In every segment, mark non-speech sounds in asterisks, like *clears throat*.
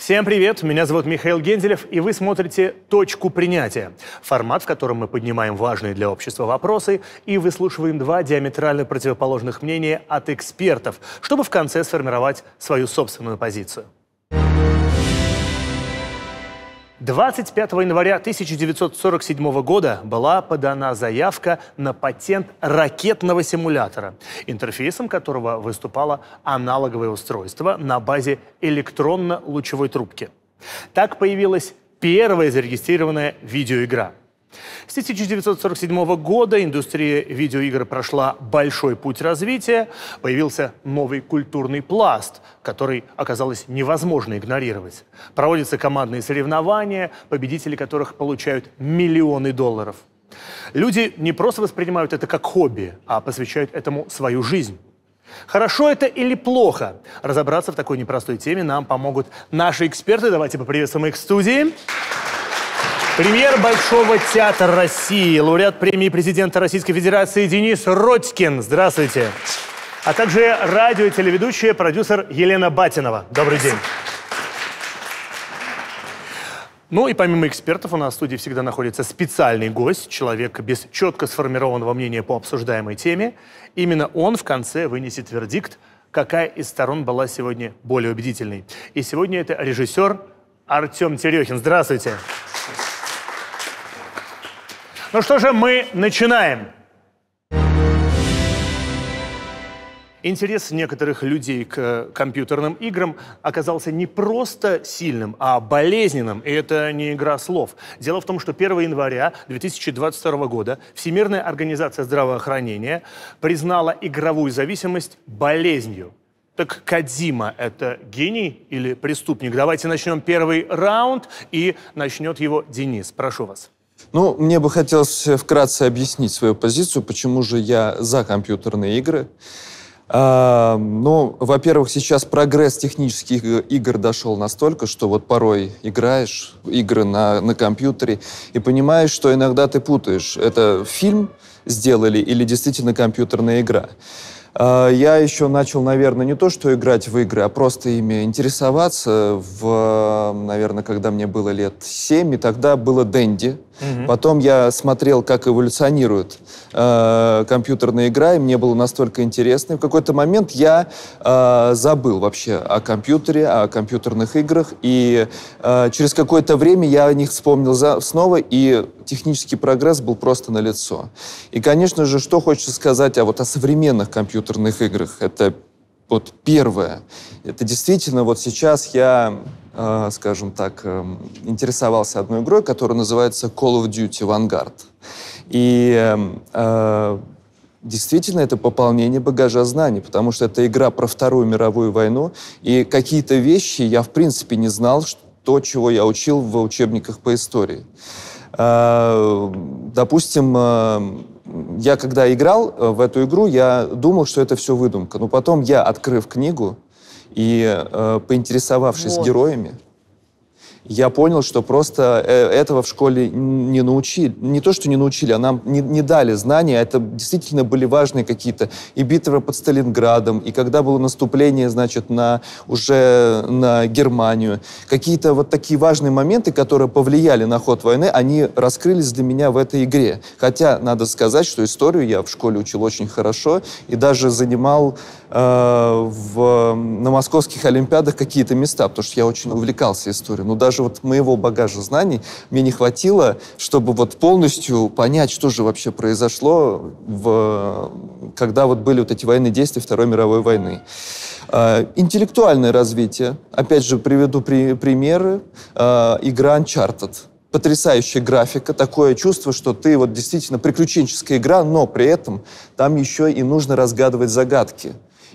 Всем привет, меня зовут Михаил Генделев, и вы смотрите «Точку принятия» — формат, в котором мы поднимаем важные для общества вопросы и выслушиваем два диаметрально противоположных мнения от экспертов, чтобы в конце сформировать свою собственную позицию. 25 января 1947 года была подана заявка на патент ракетного симулятора, интерфейсом которого выступало аналоговое устройство на базе электронно-лучевой трубки. Так появилась первая зарегистрированная видеоигра – с 1947 года индустрия видеоигр прошла большой путь развития, появился новый культурный пласт, который оказалось невозможно игнорировать. Проводятся командные соревнования, победители которых получают миллионы долларов. Люди не просто воспринимают это как хобби, а посвящают этому свою жизнь. Хорошо это или плохо? Разобраться в такой непростой теме нам помогут наши эксперты. Давайте поприветствуем их в студии. Премьер Большого театра России, лауреат премии президента Российской Федерации Денис Родькин. Здравствуйте. А также радио и телеведущая, продюсер Елена Батинова. Добрый день. Ну и помимо экспертов у нас в студии всегда находится специальный гость, человек без четко сформированного мнения по обсуждаемой теме. Именно он в конце вынесет вердикт, какая из сторон была сегодня более убедительной. И сегодня это режиссер Артем Терехин. Здравствуйте. Здравствуйте. Ну что же, мы начинаем. Интерес некоторых людей к э, компьютерным играм оказался не просто сильным, а болезненным. И это не игра слов. Дело в том, что 1 января 2022 года Всемирная организация здравоохранения признала игровую зависимость болезнью. Так Кадзима это гений или преступник? Давайте начнем первый раунд, и начнет его Денис. Прошу вас. Ну, мне бы хотелось вкратце объяснить свою позицию, почему же я за компьютерные игры. А, ну, во-первых, сейчас прогресс технических игр дошел настолько, что вот порой играешь игры на, на компьютере и понимаешь, что иногда ты путаешь, это фильм сделали или действительно компьютерная игра. А, я еще начал, наверное, не то, что играть в игры, а просто ими интересоваться. В, наверное, когда мне было лет 7, и тогда было Дэнди, Угу. Потом я смотрел, как эволюционирует э, компьютерная игра, и мне было настолько интересно. И в какой-то момент я э, забыл вообще о компьютере, о компьютерных играх, и э, через какое-то время я о них вспомнил за, снова, и технический прогресс был просто на лицо. И, конечно же, что хочется сказать о, вот, о современных компьютерных играх? Это вот первое. Это действительно вот сейчас я, э, скажем так, э, интересовался одной игрой, которая называется Call of Duty Vanguard. И э, действительно это пополнение багажа знаний, потому что это игра про Вторую мировую войну, и какие-то вещи я в принципе не знал, что, то, чего я учил в учебниках по истории. Э, допустим, э, я когда играл э, в эту игру, я думал, что это все выдумка. Но потом я, открыв книгу и э, поинтересовавшись вот. героями, я понял, что просто э, этого в школе не научили. Не то, что не научили, а нам не, не дали знания. А это действительно были важные какие-то и битва под Сталинградом, и когда было наступление, значит, на уже на Германию. Какие-то вот такие важные моменты, которые повлияли на ход войны, они раскрылись для меня в этой игре. Хотя, надо сказать, что историю я в школе учил очень хорошо и даже занимал Э, в, на московских олимпиадах какие-то места, потому что я очень увлекался историей. Но даже вот моего багажа знаний мне не хватило, чтобы вот полностью понять, что же вообще произошло, в, когда вот были вот эти военные действия Второй мировой войны. Э, интеллектуальное развитие. Опять же, приведу при, примеры. Э, игра Uncharted потрясающая графика, такое чувство, что ты вот действительно приключенческая игра, но при этом там еще и нужно разгадывать загадки.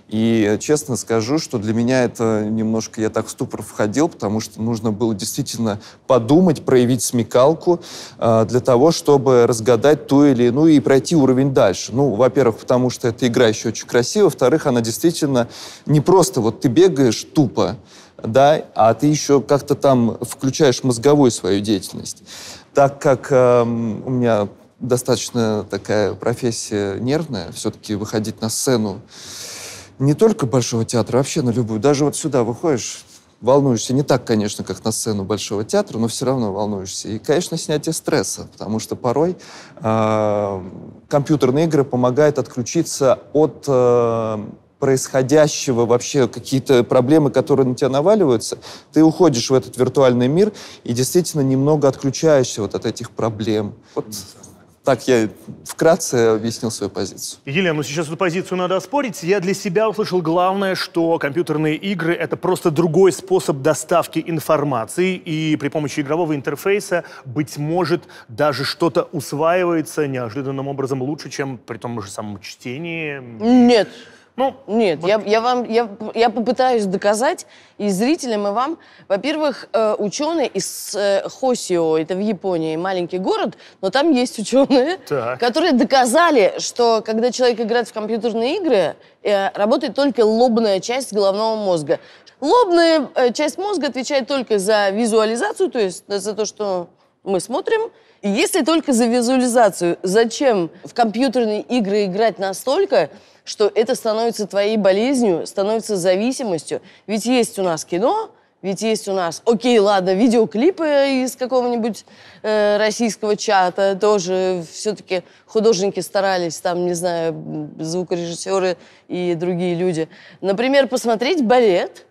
И честно скажу, что для меня это немножко, я так в ступор входил, потому что нужно было действительно подумать, проявить смекалку э, для того, чтобы разгадать ту или иную и пройти уровень дальше. Ну, во-первых, потому что эта игра еще очень красивая, во-вторых, она действительно не просто вот ты бегаешь тупо, да, а ты еще как-то там включаешь мозговую свою деятельность. Так как э, у меня достаточно такая профессия нервная, все-таки выходить на сцену не только Большого театра, а вообще на любую. Даже вот сюда выходишь, волнуешься. Не так, конечно, как на сцену Большого театра, но все равно волнуешься. И, конечно, снятие стресса, потому что порой э, компьютерные игры помогают отключиться от э, происходящего, вообще какие-то проблемы, которые на тебя наваливаются, ты уходишь в этот виртуальный мир и действительно немного отключаешься вот от этих проблем. Вот так я вкратце объяснил свою позицию. Елена, ну сейчас эту позицию надо оспорить. Я для себя услышал главное, что компьютерные игры — это просто другой способ доставки информации, и при помощи игрового интерфейса, быть может, даже что-то усваивается неожиданным образом лучше, чем при том же самом чтении. Нет, ну, Нет, вот... я, я, вам, я, я попытаюсь доказать и зрителям, и вам. Во-первых, э, ученые из э, Хосио, это в Японии маленький город, но там есть ученые, так. которые доказали, что когда человек играет в компьютерные игры, э, работает только лобная часть головного мозга. Лобная часть мозга отвечает только за визуализацию, то есть за то, что мы смотрим. если только за визуализацию, зачем в компьютерные игры играть настолько, что это становится твоей болезнью, становится зависимостью? Ведь есть у нас кино, ведь есть у нас, окей, ладно, видеоклипы из какого-нибудь э, российского чата тоже все-таки художники старались, там, не знаю, звукорежиссеры и другие люди. Например, посмотреть балет,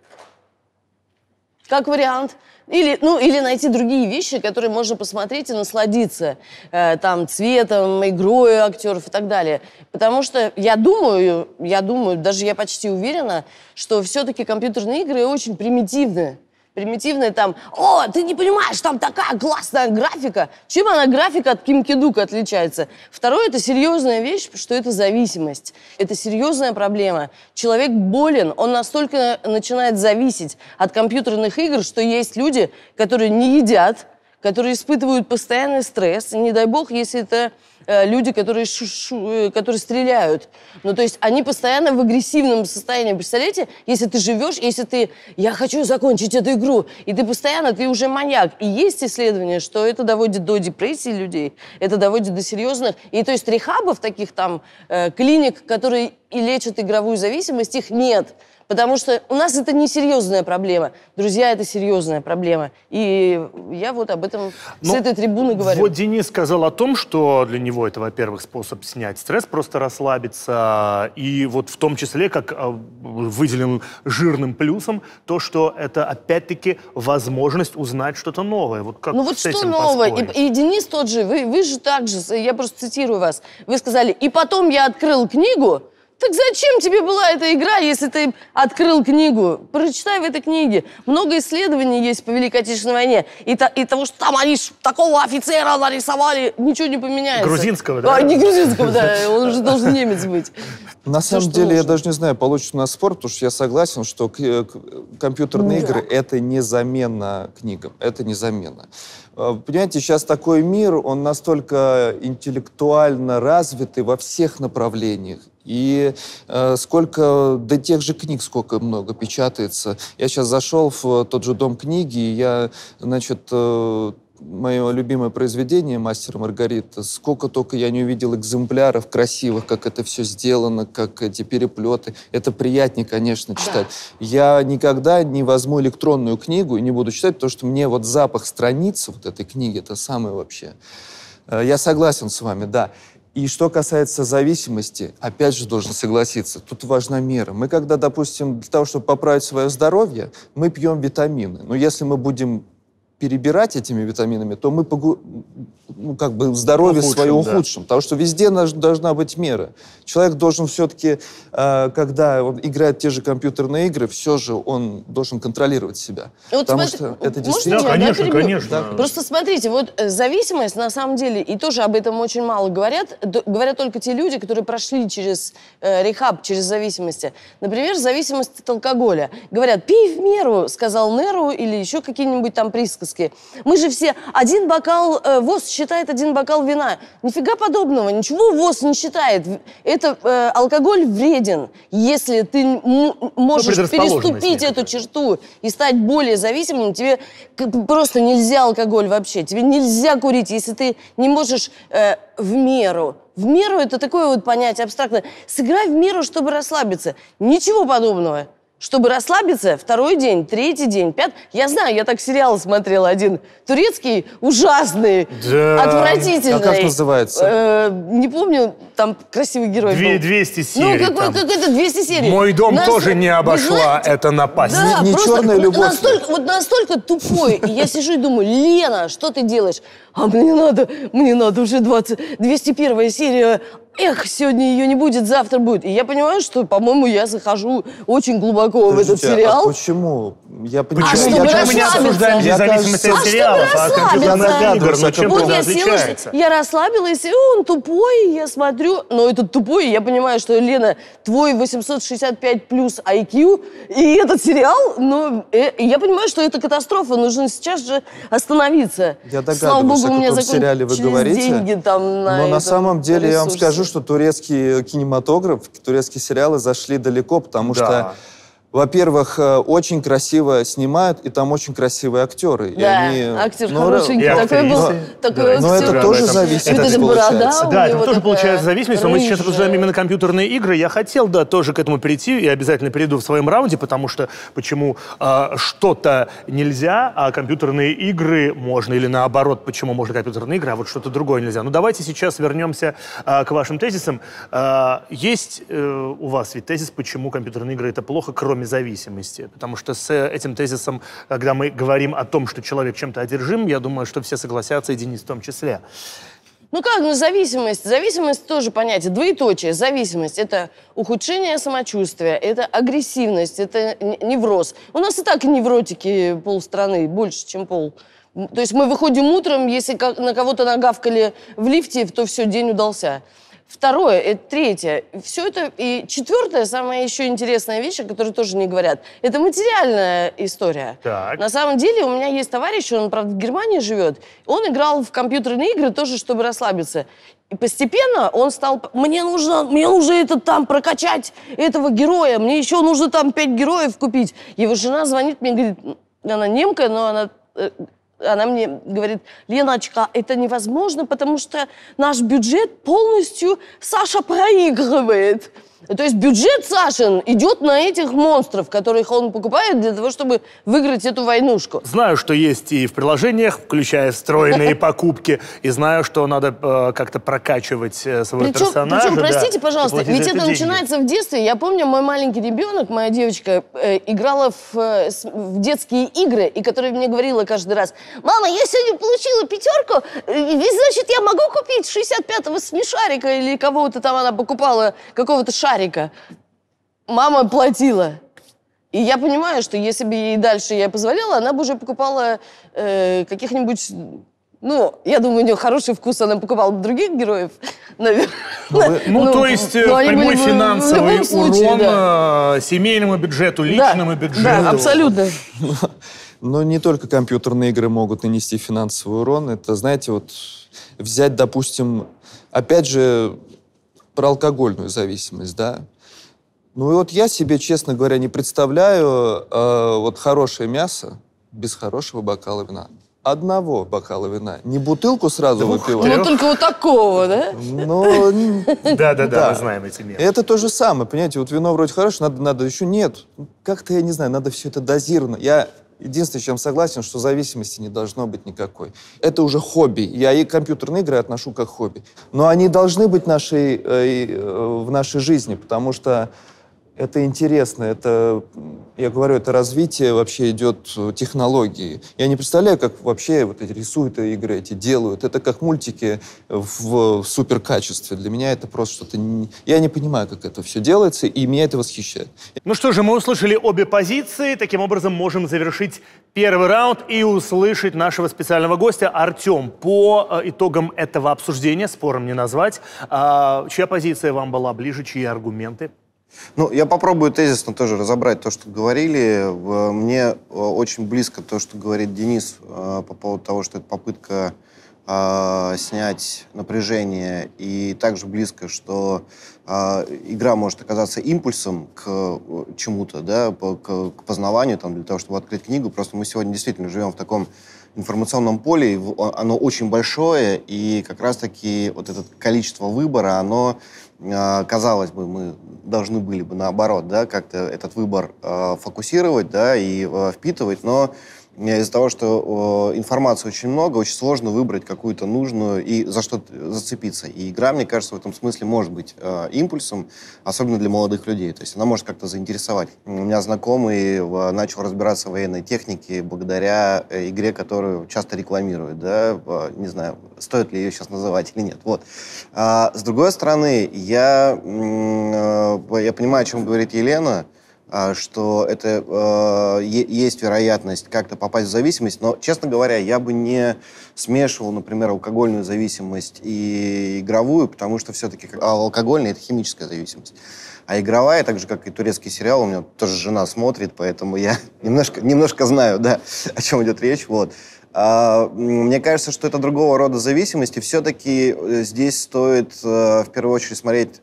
как вариант – или, ну, или найти другие вещи, которые можно посмотреть и насладиться э, там цветом, игрой актеров и так далее. Потому что я думаю, я думаю, даже я почти уверена, что все-таки компьютерные игры очень примитивны примитивная там, о, ты не понимаешь, там такая классная графика. Чем она графика от Ким Кидука отличается? Второе, это серьезная вещь, что это зависимость. Это серьезная проблема. Человек болен, он настолько начинает зависеть от компьютерных игр, что есть люди, которые не едят, которые испытывают постоянный стресс. И не дай бог, если это Э, люди, которые, шу -шу, э, которые стреляют. Ну, то есть они постоянно в агрессивном состоянии. Представляете, если ты живешь, если ты «я хочу закончить эту игру», и ты постоянно, ты уже маньяк. И есть исследования, что это доводит до депрессии людей, это доводит до серьезных... И то есть рехабов таких там, э, клиник, которые и лечат игровую зависимость, их нет. Потому что у нас это не серьезная проблема. Друзья, это серьезная проблема. И я вот об этом ну, с этой трибуны говорю. Вот Денис сказал о том, что для него это, во-первых, способ снять стресс, просто расслабиться. И вот в том числе, как а, выделен жирным плюсом, то, что это опять-таки возможность узнать что-то новое. Вот как ну вот что новое? И, и Денис тот же, вы, вы же так же, я просто цитирую вас. Вы сказали, и потом я открыл книгу, так зачем тебе была эта игра, если ты открыл книгу? Прочитай в этой книге. Много исследований есть по Великой Отечественной войне. И, то, и того, что там они такого офицера нарисовали, ничего не поменяется. Грузинского, да? А, не грузинского, да. Он же должен немец быть. *laughs* На ну самом деле, я даже не знаю, получится у нас спор, потому что я согласен, что э, компьютерные ну игры — это не замена книгам. Это не замена. Э, понимаете, сейчас такой мир, он настолько интеллектуально развитый во всех направлениях. И э, сколько, да тех же книг сколько много печатается. Я сейчас зашел в э, тот же дом книги, и я, значит, э, мое любимое произведение «Мастер Маргарита». Сколько только я не увидел экземпляров красивых, как это все сделано, как эти переплеты. Это приятнее, конечно, читать. Да. Я никогда не возьму электронную книгу и не буду читать, потому что мне вот запах страниц вот этой книги, это самое вообще. Э, я согласен с вами, да. И что касается зависимости, опять же должен согласиться, тут важна мера. Мы когда, допустим, для того, чтобы поправить свое здоровье, мы пьем витамины. Но если мы будем перебирать этими витаминами, то мы погу... ну, как бы здоровье ухудшим, свое ухудшим. Да. Потому что везде должна быть мера. Человек должен все-таки, э, когда он играет те же компьютерные игры, все же он должен контролировать себя. вот потому смотри, что это действительно... Да, конечно, конечно. конечно. Просто смотрите, вот э, зависимость, на самом деле, и тоже об этом очень мало говорят, говорят только те люди, которые прошли через э, рехаб, через зависимости. Например, зависимость от алкоголя. Говорят, пей в меру, сказал Неру, или еще какие-нибудь там присказки выставке. Мы же все один бокал, э, ВОЗ считает один бокал вина. Нифига подобного, ничего ВОЗ не считает. Это э, алкоголь вреден, если ты можешь переступить эту черту и стать более зависимым, тебе просто нельзя алкоголь вообще, тебе нельзя курить, если ты не можешь э, в меру в меру это такое вот понятие абстрактное. Сыграй в меру, чтобы расслабиться. Ничего подобного чтобы расслабиться, второй день, третий день, пятый. Я знаю, я так сериал смотрела один турецкий, ужасный, да. отвратительный. А как называется? Э, не помню, там красивый герой Две, 200 ну, серий. Ну, какой, какой-то 200 серий. Мой дом Нас... тоже не обошла знаете, эта напасть. Да, не, не просто черная любовь. Настолько, вот настолько тупой. И я сижу и думаю, Лена, что ты делаешь? А мне надо, мне надо уже 20, 201 серия эх, сегодня ее не будет, завтра будет. И я понимаю, что, по-моему, я захожу очень глубоко Подождите, в этот а сериал. А почему? Я понимаю. А почему я мы не обсуждаем здесь зависимость от сериалов, а компьютерных ну, игр, чем вот я села, я расслабилась, и он тупой, я смотрю, но этот тупой, я понимаю, что, Лена, твой 865 плюс IQ, и этот сериал, ну, э, я понимаю, что это катастрофа, нужно сейчас же остановиться. Я догадываюсь, Слава богу, о каком у меня сериале вы говорите, деньги, там, на но на самом деле я вам скажу, скажу, что турецкий кинематограф, турецкие сериалы зашли далеко, потому да. что во-первых, э, очень красиво снимают, и там очень красивые актеры. Да, и они, актер ну, хорошенький. И такой был, но, такой да, Но это тоже зависит, это, это получается. Да, это тоже получается зависимость. Рыжая. Мы сейчас обсуждаем именно компьютерные игры. Я хотел, да, тоже к этому перейти, и обязательно перейду в своем раунде, потому что почему э, что-то нельзя, а компьютерные игры можно, или наоборот, почему можно компьютерные игры, а вот что-то другое нельзя. Ну, давайте сейчас вернемся э, к вашим тезисам. Э, есть э, у вас ведь тезис, почему компьютерные игры это плохо, кроме форме зависимости. Потому что с э, этим тезисом, когда мы говорим о том, что человек чем-то одержим, я думаю, что все согласятся, и Денис в том числе. Ну как, ну зависимость. Зависимость тоже понятие. Двоеточие. Зависимость. Это ухудшение самочувствия, это агрессивность, это невроз. У нас и так невротики полстраны, больше, чем пол. То есть мы выходим утром, если на кого-то нагавкали в лифте, то все, день удался. Второе, это третье. Все это. И четвертое, самая еще интересная вещь, о которой тоже не говорят, это материальная история. Так. На самом деле у меня есть товарищ, он, правда, в Германии живет, он играл в компьютерные игры тоже, чтобы расслабиться. И постепенно он стал, мне нужно, мне нужно это там прокачать, этого героя, мне еще нужно там пять героев купить. Его жена звонит мне, говорит, она немка, но она э, она мне говорит, Леночка, это невозможно, потому что наш бюджет полностью Саша проигрывает. То есть бюджет Сашин идет на этих монстров, которых он покупает для того, чтобы выиграть эту войнушку. Знаю, что есть и в приложениях, включая встроенные *laughs* покупки, и знаю, что надо э, как-то прокачивать э, свой причем, персонажа. Причем, простите, да, пожалуйста, ведь это деньги. начинается в детстве. Я помню, мой маленький ребенок, моя девочка, э, играла в, э, в детские игры, и которая мне говорила каждый раз, «Мама, я сегодня получила пятерку, э, ведь, значит, я могу купить 65-го смешарика» или кого-то там она покупала, какого-то шарика шарика. Мама платила. И я понимаю, что если бы ей дальше я позволяла, она бы уже покупала э, каких-нибудь... Ну, я думаю, у нее хороший вкус, она покупала бы других героев. *laughs* Наверное. Ну, вы, ну, ну, то есть ну, прямой финансовый урон да. Э, семейному бюджету, личному да, бюджету. Да, абсолютно. *laughs* Но не только компьютерные игры могут нанести финансовый урон. Это, знаете, вот взять, допустим, опять же, про алкогольную зависимость, да. Ну и вот я себе, честно говоря, не представляю э, вот хорошее мясо без хорошего бокала вина. Одного бокала вина. Не бутылку сразу Двух, выпивать. Ну, только вот такого, да? Ну... Да-да-да, *laughs* мы знаем эти меры. Это то же самое, понимаете, вот вино вроде хорошее, надо, надо еще нет. Как-то, я не знаю, надо все это дозировано. Я Единственное, с чем согласен, что зависимости не должно быть никакой. Это уже хобби. Я и компьютерные игры отношу как хобби. Но они должны быть нашей, э, э, в нашей жизни, потому что это интересно, это, я говорю, это развитие вообще идет э, технологии. Я не представляю, как вообще вот эти рисуют эти игры, эти делают. Это как мультики в, в суперкачестве. Для меня это просто что-то... Не... Я не понимаю, как это все делается, и меня это восхищает. Ну что же, мы услышали обе позиции. Таким образом, можем завершить первый раунд и услышать нашего специального гостя Артем. По э, итогам этого обсуждения, спором не назвать, а, чья позиция вам была ближе, чьи аргументы? Ну, я попробую тезисно тоже разобрать то, что говорили. Э, мне э, очень близко то, что говорит Денис э, по поводу того, что это попытка снять напряжение, и также близко, что игра может оказаться импульсом к чему-то, да, к познаванию, там, для того, чтобы открыть книгу. Просто мы сегодня действительно живем в таком информационном поле, оно очень большое, и как раз-таки вот это количество выбора, оно а, казалось бы, мы должны были бы наоборот, да, как-то этот выбор а, фокусировать, да, и а, впитывать, но Э, из-за того, что э, информации очень много, очень сложно выбрать какую-то нужную и за что зацепиться. И игра, мне кажется, в этом смысле может быть э, импульсом, особенно для молодых людей. То есть она может как-то заинтересовать. У меня знакомый начал разбираться в военной технике благодаря э, игре, которую часто рекламируют. Да? Не знаю, стоит ли ее сейчас называть или нет. Вот. А, с другой стороны, я, э, я понимаю, о чем говорит Елена. А, что это э, есть вероятность как-то попасть в зависимость, но, честно говоря, я бы не смешивал, например, алкогольную зависимость и игровую, потому что все-таки а, алкогольная — это химическая зависимость. А игровая, так же, как и турецкий сериал, у меня тоже жена смотрит, поэтому я *laughs* немножко, немножко знаю, да, о чем идет речь, вот. А, мне кажется, что это другого рода зависимость, и все-таки э, здесь стоит э, в первую очередь смотреть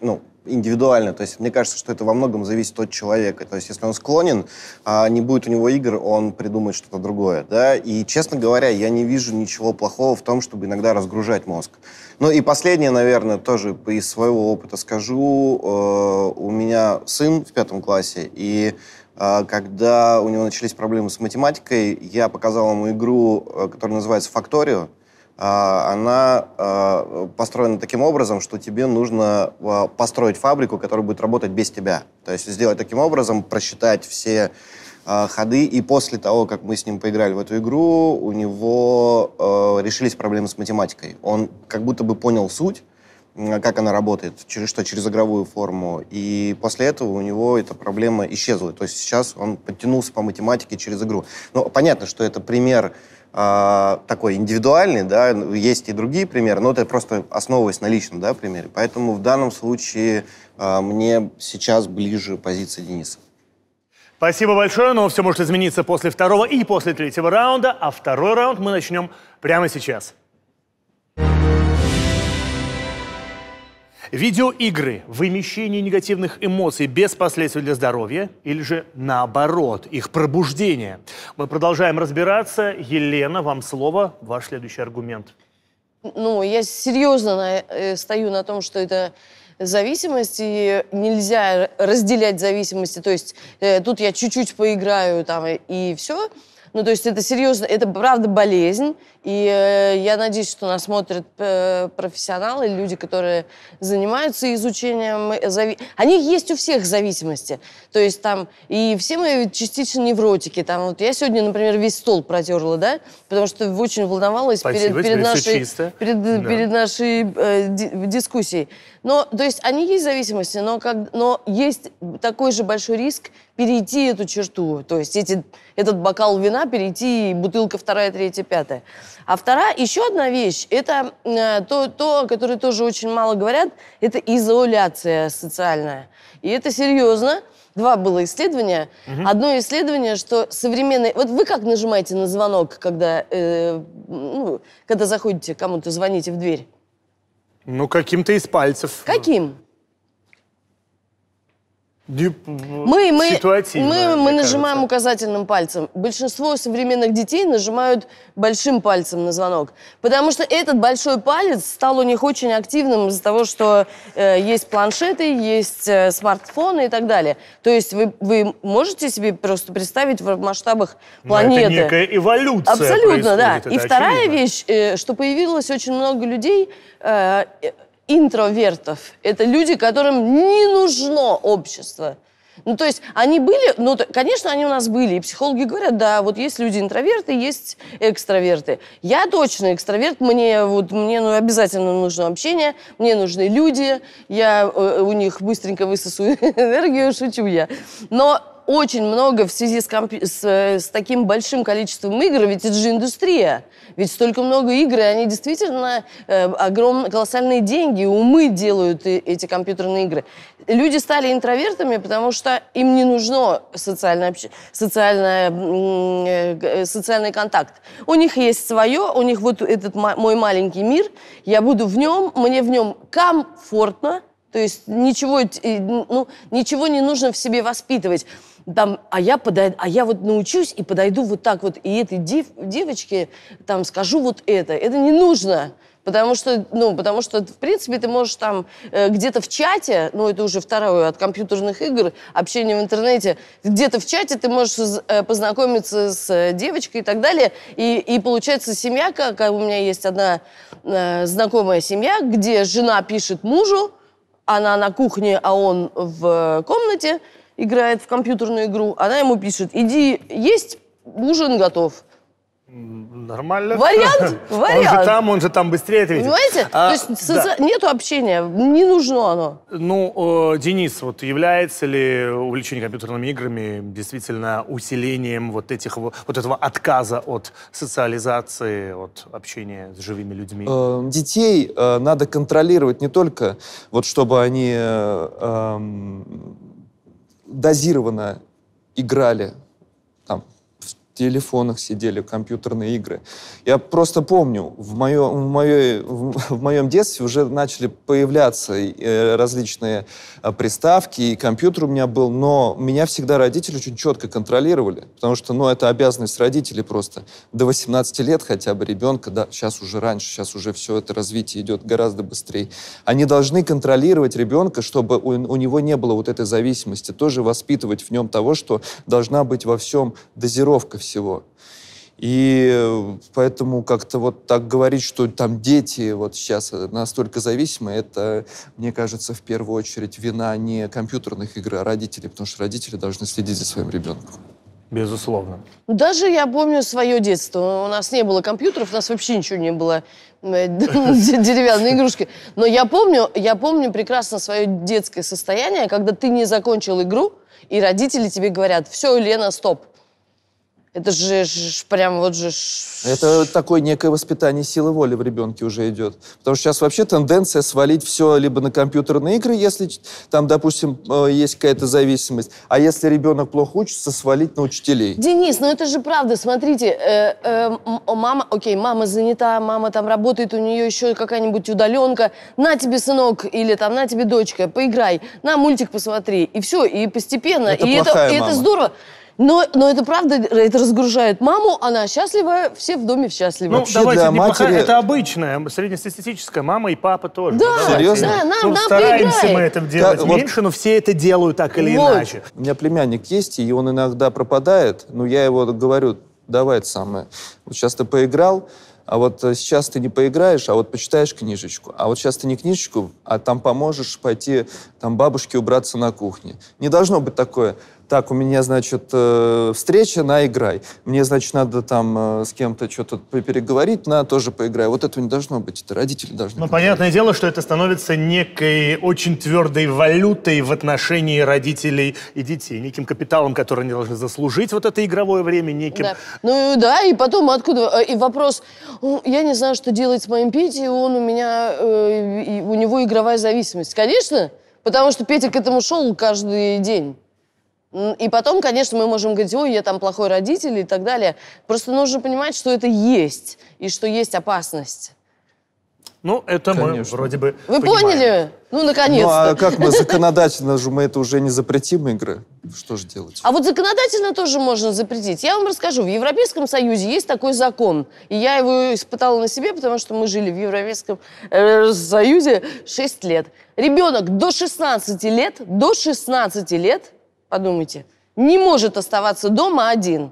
ну, индивидуально. То есть мне кажется, что это во многом зависит от человека. То есть если он склонен, а не будет у него игр, он придумает что-то другое. Да? И, честно говоря, я не вижу ничего плохого в том, чтобы иногда разгружать мозг. Ну и последнее, наверное, тоже из своего опыта скажу. Э, у меня сын в пятом классе, и э, когда у него начались проблемы с математикой, я показал ему игру, э, которая называется «Факторио», а, она а, построена таким образом, что тебе нужно а, построить фабрику, которая будет работать без тебя. То есть сделать таким образом, просчитать все ходы, и после того, как мы с ним поиграли в эту игру, у него решились проблемы с математикой. Он как будто бы понял суть, как она работает, через что, через игровую форму. И после этого у него эта проблема исчезла. То есть сейчас он подтянулся по математике через игру. Ну, понятно, что это пример а, такой индивидуальный, да, есть и другие примеры, но это просто основываясь на личном, да, примере. Поэтому в данном случае э, мне сейчас ближе позиция Дениса. Спасибо большое, но все может измениться после второго и после третьего раунда, а второй раунд мы начнем прямо сейчас. Thank you Видеоигры, вымещение негативных эмоций без последствий для здоровья или же наоборот, их пробуждение. Мы продолжаем разбираться. Елена, вам слово, ваш следующий аргумент. Ну, я серьезно на, э, стою на том, что это зависимость, и нельзя разделять зависимости. То есть э, тут я чуть-чуть поиграю там и, и все. Ну, то есть это серьезно, это правда болезнь, и э, я надеюсь, что нас смотрят э, профессионалы, люди, которые занимаются изучением. Э, зави... Они есть у всех зависимости. То есть там и все мы частично невротики. Там вот я сегодня, например, весь стол протерла, да, потому что очень волновалась Спасибо, перед, перед нашей, перед, да. перед нашей э, ди дискуссией. Но, то есть они есть зависимости, но, как, но есть такой же большой риск перейти эту черту. То есть эти, этот бокал вина перейти, и бутылка вторая, третья, пятая. А вторая, еще одна вещь, это э, то, то, о которой тоже очень мало говорят, это изоляция социальная. И это серьезно. Два было исследования. Угу. Одно исследование, что современные... Вот вы как нажимаете на звонок, когда, э, ну, когда заходите, кому-то звоните в дверь? Ну, каким-то из пальцев. Каким? мы, мы, мы, мы нажимаем указательным пальцем. Большинство современных детей нажимают большим пальцем на звонок. Потому что этот большой палец стал у них очень активным из-за того, что э, есть планшеты, есть э, смартфоны и так далее. То есть вы, вы можете себе просто представить в масштабах планеты. Но это некая эволюция Абсолютно, да. И очевидно. вторая вещь, э, что появилось очень много людей... Э, интровертов. Это люди, которым не нужно общество. Ну, то есть они были, ну, то, конечно, они у нас были. И психологи говорят, да, вот есть люди интроверты, есть экстраверты. Я точно экстраверт, мне вот, мне ну, обязательно нужно общение, мне нужны люди, я э, у них быстренько высосу *laughs* энергию, шучу я. Но очень много в связи с, комп... с, э, с таким большим количеством игр, ведь это же индустрия. Ведь столько много игр, и они действительно э, огромные, колоссальные деньги, умы делают и, эти компьютерные игры. Люди стали интровертами, потому что им не нужно социальное, общ... социальное, э, э, социальный контакт. У них есть свое, у них вот этот мой маленький мир, я буду в нем, мне в нем комфортно, то есть ничего, э, ну, ничего не нужно в себе воспитывать там, а я, подойду, а я вот научусь и подойду вот так вот, и этой дев, девочке там скажу вот это. Это не нужно. Потому что, ну, потому что, в принципе, ты можешь там э, где-то в чате, ну, это уже второе от компьютерных игр, общение в интернете, где-то в чате ты можешь э, познакомиться с э, девочкой и так далее. И, и получается семья, как у меня есть одна э, знакомая семья, где жена пишет мужу, она на кухне, а он в э, комнате, играет в компьютерную игру, она ему пишет, иди есть, ужин готов. Нормально. Вариант? Вариант. Он же там, он же там быстрее ответит. Понимаете? А, То есть соци... да. нету общения, не нужно оно. Ну, э, Денис, вот является ли увлечение компьютерными играми действительно усилением вот, этих, вот этого отказа от социализации, от общения с живыми людьми? Э, детей э, надо контролировать не только, вот чтобы они... Э, э, дозированно играли телефонах сидели, компьютерные игры. Я просто помню, в моем, в моей, в *laughs* моем детстве уже начали появляться э, различные э, приставки, и компьютер у меня был, но меня всегда родители очень четко контролировали, потому что, ну, это обязанность родителей просто. До 18 лет хотя бы ребенка, да, сейчас уже раньше, сейчас уже все это развитие идет гораздо быстрее. Они должны контролировать ребенка, чтобы у, у него не было вот этой зависимости, тоже воспитывать в нем того, что должна быть во всем дозировка, всего. И э, поэтому как-то вот так говорить, что там дети вот сейчас э, настолько зависимы, это, мне кажется, в первую очередь вина не компьютерных игр, а родителей, потому что родители должны следить за своим ребенком. Безусловно. Ну, даже я помню свое детство. У нас не было компьютеров, у нас вообще ничего не было. Э, *laughs* деревянные игрушки. Но я помню, я помню прекрасно свое детское состояние, когда ты не закончил игру, и родители тебе говорят, все, Елена, стоп. Это же ж, прям вот же... Ж... Это такое некое воспитание силы воли в ребенке уже идет. Потому что сейчас вообще тенденция свалить все либо на компьютерные игры, если там, допустим, э, есть какая-то зависимость, а если ребенок плохо учится, свалить на учителей. Денис, ну это же правда, смотрите, э, э, мама, окей, мама занята, мама там работает, у нее еще какая-нибудь удаленка, на тебе, сынок, или там, на тебе, дочка, поиграй, на мультик посмотри, и все, и постепенно, это и это, мама. это здорово. Но, но это правда, это разгружает маму, она счастлива, все в доме счастливы. Ну, Вообще давайте не матери... пока, это обычное, среднестатистическое. мама и папа тоже. Да, ну, давайте. да, нам, ну, нам стараемся мы это делать да, меньше, вот... но все это делают так или вот. иначе. У меня племянник есть, и он иногда пропадает, но я его говорю, давай это самое, вот сейчас ты поиграл, а вот э, сейчас ты не поиграешь, а вот почитаешь книжечку, а вот сейчас ты не книжечку, а там поможешь пойти там бабушке убраться на кухне. Не должно быть такое так, у меня, значит, э, встреча, на, играй. Мне, значит, надо там э, с кем-то что-то переговорить, на, тоже поиграй. Вот этого не должно быть, это родители должны. Ну, понятное дело, что это становится некой очень твердой валютой в отношении родителей и детей, неким капиталом, который они должны заслужить вот это игровое время, неким... Да. Ну, да, и потом откуда... Э, и вопрос, я не знаю, что делать с моим Петей, он у меня... у него игровая зависимость. Конечно, потому что Петя к этому шел каждый день. И потом, конечно, мы можем говорить, ой, я там плохой родитель и так далее. Просто нужно понимать, что это есть, и что есть опасность. Ну, это Конечно. мы вроде бы Вы понимаем. поняли? Ну, наконец -то. Ну, а как мы законодательно же, мы это уже не запретим игры? Что же делать? А вот законодательно тоже можно запретить. Я вам расскажу. В Европейском Союзе есть такой закон. И я его испытала на себе, потому что мы жили в Европейском э, Союзе 6 лет. Ребенок до 16 лет, до 16 лет – подумайте, не может оставаться дома один.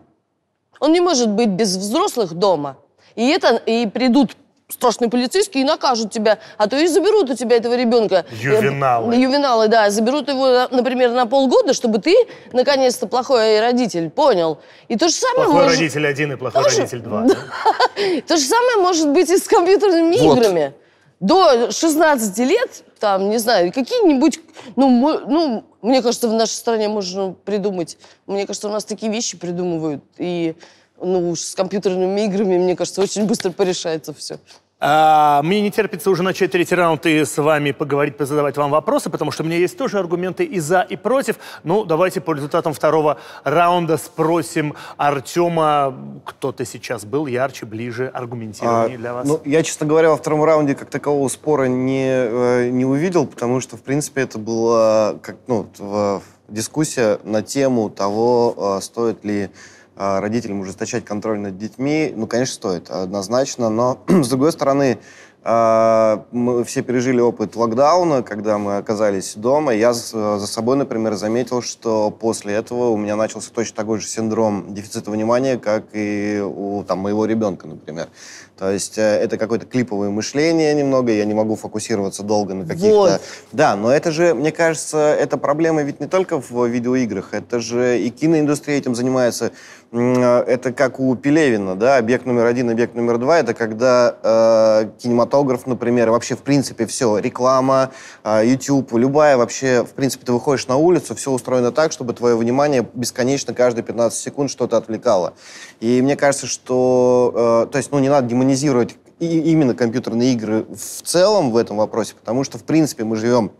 Он не может быть без взрослых дома. И это и придут страшные полицейские и накажут тебя, а то и заберут у тебя этого ребенка. Ювеналы. Э, ювеналы, да, заберут его, э, например, на полгода, чтобы ты, наконец-то, плохой родитель, понял. И то же самое плохой может... родитель один и плохой тоже... родитель два. *laughs* То же самое может быть и с компьютерными играми до 16 лет, там, не знаю, какие-нибудь, ну, мы, ну, мне кажется, в нашей стране можно придумать, мне кажется, у нас такие вещи придумывают, и, ну, уж с компьютерными играми, мне кажется, очень быстро порешается все. А, мне не терпится уже начать третий раунд и с вами поговорить, позадавать вам вопросы, потому что у меня есть тоже аргументы и за, и против. Ну, давайте по результатам второго раунда спросим Артема, кто ты сейчас был, ярче, ближе, аргументированнее а, для вас. Ну, я, честно говоря, во втором раунде как такового спора не, э, не увидел, потому что, в принципе, это была как, ну, э, дискуссия на тему того, э, стоит ли а, родителям ужесточать контроль над детьми, ну, конечно, стоит однозначно, но, *clears throat* с другой стороны, а, мы все пережили опыт локдауна, когда мы оказались дома. Я за собой, например, заметил, что после этого у меня начался точно такой же синдром дефицита внимания, как и у там, моего ребенка, например. То есть э, это какое-то клиповое мышление немного, я не могу фокусироваться долго на каких-то... Вот. Да, но это же, мне кажется, это проблема ведь не только в видеоиграх, это же и киноиндустрия этим занимается. Э, это как у Пелевина, да, объект номер один, объект номер два, это когда э, кинематограф, например, вообще в принципе все, реклама, э, YouTube, любая вообще, в принципе, ты выходишь на улицу, все устроено так, чтобы твое внимание бесконечно каждые 15 секунд что-то отвлекало. И мне кажется, что, э, то есть, ну, не надо демонизировать демонизировать и именно компьютерные игры в целом в этом вопросе, потому что, в принципе, мы живем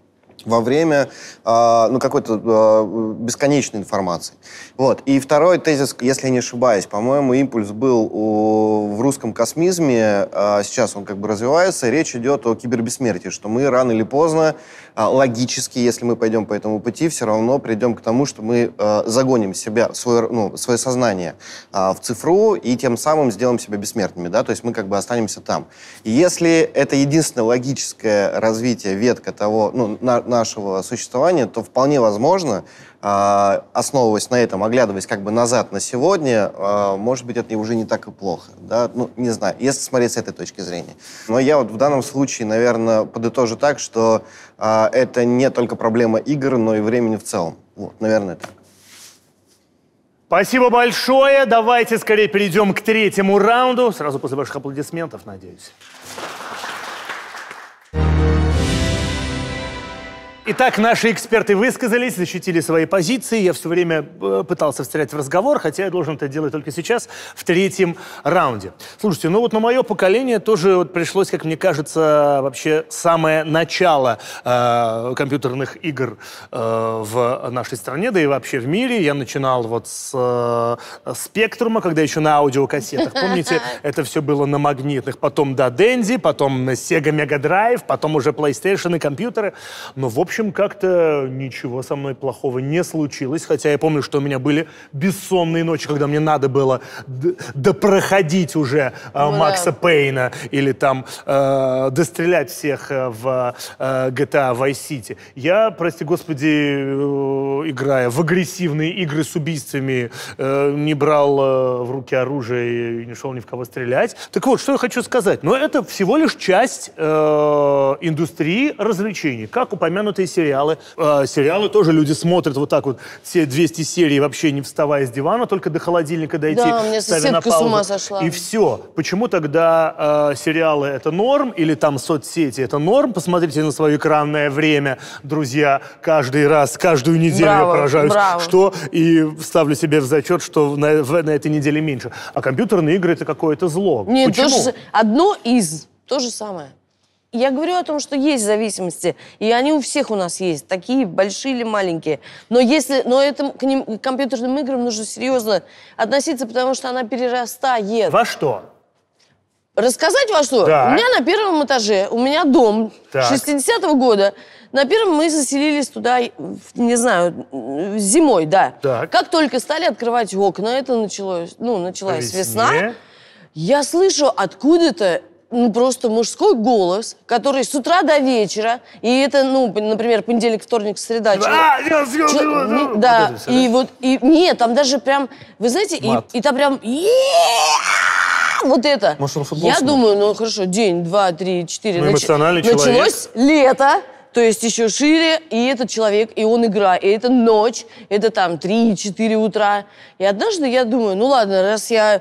во время э, ну, какой-то э, бесконечной информации. Вот. И второй тезис, если я не ошибаюсь, по-моему, импульс был у, в русском космизме, а сейчас он как бы развивается, речь идет о кибербессмертии, что мы рано или поздно а, логически, если мы пойдем по этому пути, все равно придем к тому, что мы э, загоним себя, свое, ну, свое сознание а, в цифру и тем самым сделаем себя бессмертными, да, то есть мы как бы останемся там. И если это единственное логическое развитие, ветка того, ну, на, нашего существования, то вполне возможно, а, основываясь на этом, оглядываясь как бы назад на сегодня, может быть, это уже не так и плохо. Да? Ну, не знаю, если смотреть с этой точки зрения. Но я вот в данном случае, наверное, подытожу так, что это не только проблема игр, но и времени в целом. Вот, наверное, так. Спасибо большое. Давайте скорее перейдем к третьему раунду. Сразу после ваших аплодисментов, надеюсь. Итак, наши эксперты высказались, защитили свои позиции. Я все время э, пытался встрять в разговор, хотя я должен это делать только сейчас, в третьем раунде. Слушайте, ну вот на мое поколение тоже вот пришлось, как мне кажется, вообще самое начало э, компьютерных игр э, в нашей стране, да и вообще в мире. Я начинал вот с э, «Спектрума», когда еще на аудиокассетах. *laughs* Помните, это все было на магнитных. Потом, да, «Дэнди», потом на «Sega Mega Drive», потом уже PlayStation и компьютеры. Но, в общем, общем, как-то ничего со мной плохого не случилось, хотя я помню, что у меня были бессонные ночи, когда мне надо было допроходить уже э, ну Макса да. Пейна или там э, дострелять всех э, в э, GTA а Vice City. Я, прости господи, э, играя в агрессивные игры с убийствами, э, не брал э, в руки оружие и не шел ни в кого стрелять. Так вот, что я хочу сказать. Но это всего лишь часть э, индустрии развлечений. Как упомянутые крутые сериалы. Э, сериалы тоже люди смотрят вот так вот, все 200 серий вообще не вставая с дивана, только до холодильника дойти. Да, у меня соседка с ума сошла. И все. Почему тогда э, сериалы это норм, или там соцсети это норм? Посмотрите на свое экранное время, друзья, каждый раз, каждую неделю браво, я поражаюсь, браво. что и ставлю себе в зачет, что на, в, на этой неделе меньше. А компьютерные игры это какое-то зло. Нет, Почему? Тоже, одно из, то же самое я говорю о том, что есть зависимости, и они у всех у нас есть, такие большие или маленькие. Но если, но это к, ним, к компьютерным играм нужно серьезно относиться, потому что она перерастает. Во что? Рассказать во что? Да. У меня на первом этаже, у меня дом так. 60-го года. На первом мы заселились туда, не знаю, зимой, да. Так. Как только стали открывать окна, это началось, ну, началась весна. Я слышу откуда-то ну, просто мужской голос, который с утра до вечера, и это, ну, например, понедельник, вторник, среда. А, я да, не, ну, да, вот и вот, и нет, там даже прям, вы знаете, и, и там прям вот это. Может, он футбол Я думаю, ну, хорошо, день, два, три, четыре. Ну, эмоциональный нач... человек. Началось лето, то есть еще шире, и этот человек, и он игра и это ночь, это там 3-4 утра. И однажды я думаю, ну ладно, раз я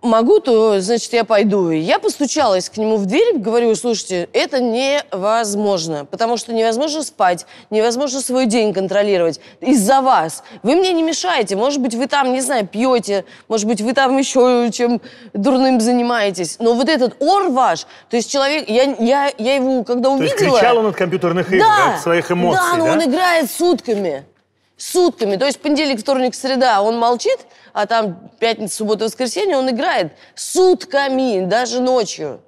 могу, то, значит, я пойду. я постучалась к нему в дверь, говорю, слушайте, это невозможно, потому что невозможно спать, невозможно свой день контролировать из-за вас. Вы мне не мешаете, может быть, вы там, не знаю, пьете, может быть, вы там еще чем дурным занимаетесь. Но вот этот ор ваш, то есть человек, я, я, я его когда увидела... То есть кричал он от компьютерных игр, да, от своих эмоций, да? но да? он играет сутками сутками. То есть понедельник, вторник, среда он молчит, а там пятница, суббота, воскресенье он играет сутками, даже ночью.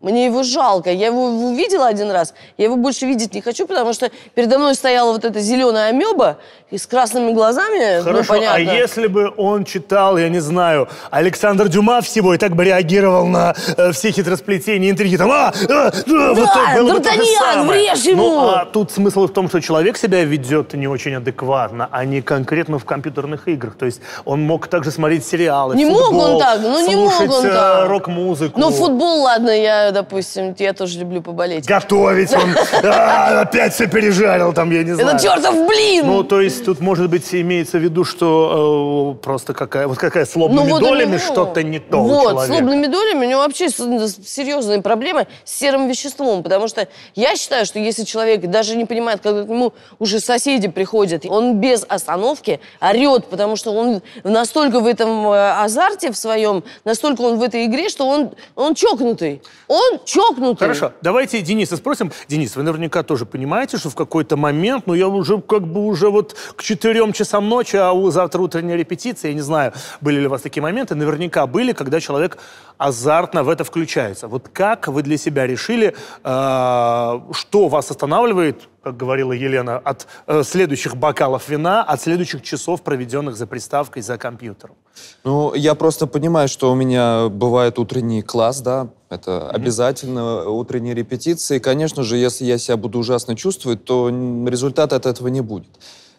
Мне его жалко. Я его увидела один раз, я его больше видеть не хочу, потому что передо мной стояла вот эта зеленая амеба и с красными глазами. Ну, Хорошо, ну, а если бы он читал, я не знаю, Александр Дюма всего, и так бы реагировал на э, все хитросплетения, интриги, там, а, а, а да, вот это было бы то же самое. Ну, а тут смысл в том, что человек себя ведет не очень адекватно, а не конкретно в компьютерных играх. То есть он мог также смотреть сериалы, Не футбол, мог он так, ну не мог он э, рок-музыку. Ну футбол, ладно, я знаю, допустим, я тоже люблю поболеть. Готовить он, *laughs* а, опять все пережарил там, я не знаю. Это чертов блин! Ну, то есть тут, может быть, имеется в виду, что э, просто какая, вот какая с лобными ну, долями что-то не то Вот, с лобными долями у него вообще серьезные проблемы с серым веществом, потому что я считаю, что если человек даже не понимает, когда к нему уже соседи приходят, он без остановки орет, потому что он настолько в этом э, азарте в своем, настолько он в этой игре, что он, он чокнутый он чокнутый. Хорошо, давайте Дениса спросим. Денис, вы наверняка тоже понимаете, что в какой-то момент, ну, я уже как бы уже вот к 4 часам ночи, а у завтра утренняя репетиция, я не знаю, были ли у вас такие моменты, наверняка были, когда человек азартно в это включается. Вот как вы для себя решили, э, что вас останавливает, как э, говорила Елена, от э, следующих бокалов вина, от следующих часов, проведенных за приставкой, за компьютером. Ну, я просто понимаю, что у меня бывает утренний класс, да, это mm-hmm. обязательно утренние репетиции. Конечно же, если я себя буду ужасно чувствовать, то результата от этого не будет.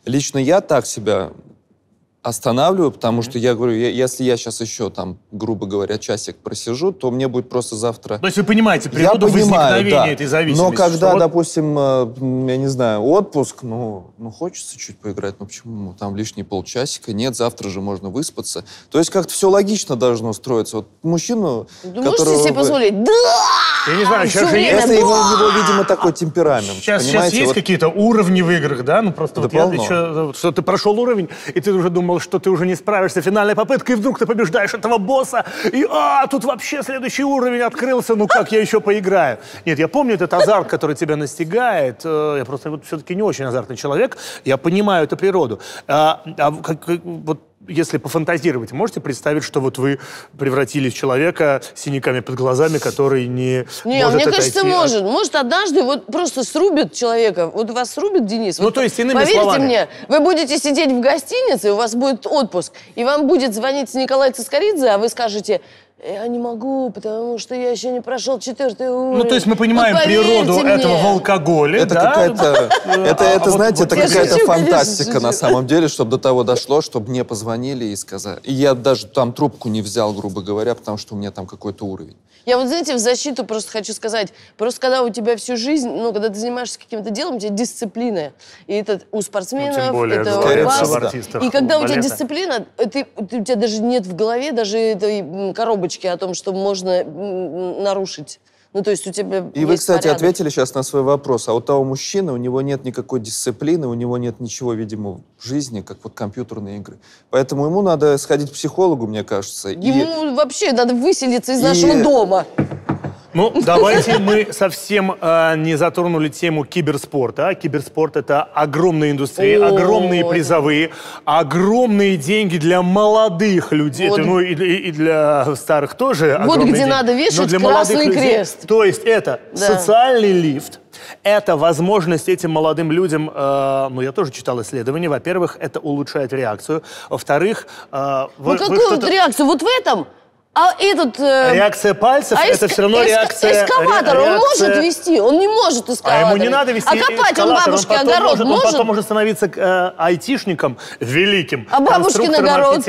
Лично я так себя останавливаю, потому mm-hmm. что я говорю, я, если я сейчас еще там, грубо говоря, часик просижу, то мне будет просто завтра. То есть вы понимаете, природу я понимаю, да. этой зависимости. Но когда, что... допустим, э, я не знаю, отпуск, ну, ну хочется чуть поиграть, ну почему там лишние полчасика? Нет, завтра же можно выспаться. То есть как-то все логично должно строиться. Вот мужчину, Вы которого... можете себе позволить? Да! Я не знаю, сейчас же есть... Это его, его, видимо, такой темперамент. Сейчас, сейчас есть вот... какие-то уровни в играх, да? Ну просто да вот я еще... Э, что ты прошел уровень, и ты уже думал, что ты уже не справишься. Финальная попытка, и вдруг ты побеждаешь этого босса. И, а, тут вообще следующий уровень открылся. Ну как, я еще поиграю. Нет, я помню этот азарт, который тебя настигает. Э, я просто вот все-таки не очень азартный человек. Я понимаю эту природу. А, а как, вот если пофантазировать, можете представить, что вот вы превратились в человека с синяками под глазами, который не Не, может мне кажется, отойти может. Может, однажды вот просто срубит человека. Вот вас срубит, Денис. Ну, вот, то есть, иными поверьте словами. мне, вы будете сидеть в гостинице, у вас будет отпуск, и вам будет звонить Николай Цискоридзе, а вы скажете, я не могу, потому что я еще не прошел четвертый уровень. Ну, то есть мы ну, понимаем ну, природу мне. этого в алкоголе, Это да? какая-то, это, а, а это а знаете, вот, это какая-то шучу, фантастика конечно, на самом деле, чтобы до того дошло, чтобы мне позвонили и сказали. И я даже там трубку не взял, грубо говоря, потому что у меня там какой-то уровень. Я вот, знаете, в защиту просто хочу сказать. Просто когда у тебя всю жизнь, ну, когда ты занимаешься каким-то делом, у тебя дисциплина. И это у спортсменов, ну, более, это у вас. Да. И когда балета. у тебя дисциплина, ты, ты, у тебя даже нет в голове даже этой коробочки рамочки о том, что можно нарушить. Ну, то есть у тебя И вы, кстати, порядок. ответили сейчас на свой вопрос. А у того мужчины, у него нет никакой дисциплины, у него нет ничего, видимо, в жизни, как вот компьютерные игры. Поэтому ему надо сходить к психологу, мне кажется. Ему и... вообще надо выселиться из и... нашего дома. Ну, *laughs* давайте мы совсем э, не затронули тему киберспорта. Киберспорт — это огромная индустрия, О, огромные призовые, огромные деньги для молодых людей. Вот. Ну, и, и для старых тоже Вот где деньги. надо вешать для красный молодых крест. то есть это да. социальный лифт, это возможность этим молодым людям, э, ну я тоже читал исследования, во-первых, это улучшает реакцию, во-вторых... Э, вы, ну какую вы реакцию? Вот в этом? а этот... Э, реакция пальцев а это все равно реакция... Эскаватор, реакция... он может вести, он не может эскаватор. А ему не надо вести А копать он бабушке он огород может, может? Он потом может становиться э, айтишником великим. А бабушкин огород?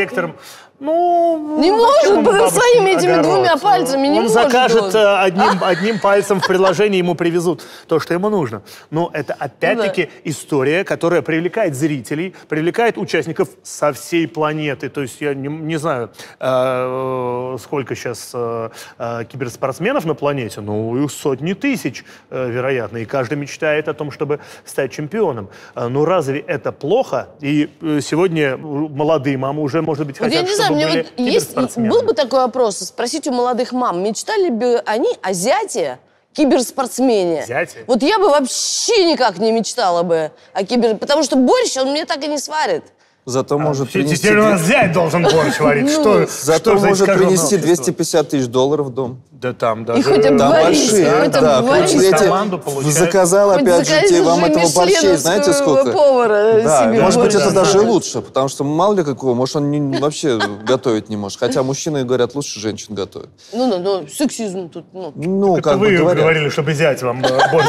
Ну, не ну, может быть своими этими огород? двумя пальцами, не он может. Закажет, он закажет э, одним, одним пальцем в приложении, ему привезут то, что ему нужно. Но это опять-таки да. история, которая привлекает зрителей, привлекает участников со всей планеты. То есть я не, не знаю, э, сколько сейчас э, э, киберспортсменов на планете, ну, их сотни тысяч, э, вероятно, и каждый мечтает о том, чтобы стать чемпионом. Э, ну, разве это плохо? И э, сегодня э, молодые мамы уже, может быть, хотят, чтобы знаю, мне вот есть, был бы такой вопрос, спросить у молодых мам, мечтали бы они о зяте, киберспортсмене. Зяте? Вот я бы вообще никак не мечтала бы о кибер... Потому что борщ он мне так и не сварит. Зато а, может принести... Теперь у нас зять должен борщ варить. Ну, что, *laughs* зато что может принести 250 тысяч долларов в дом. Да там даже... И хоть обвались, да, да, получаете, Заказал, опять же, вам этого борщей, знаете сколько? повара да, себе. Может быть, это даже лучше, потому что мало ли какого, может, он не, вообще готовить не может. Хотя мужчины говорят, лучше женщин готовят. Ну, ну, ну, сексизм тут, ну. Ну, как, как вы говорят. говорили, чтобы взять вам э, борщ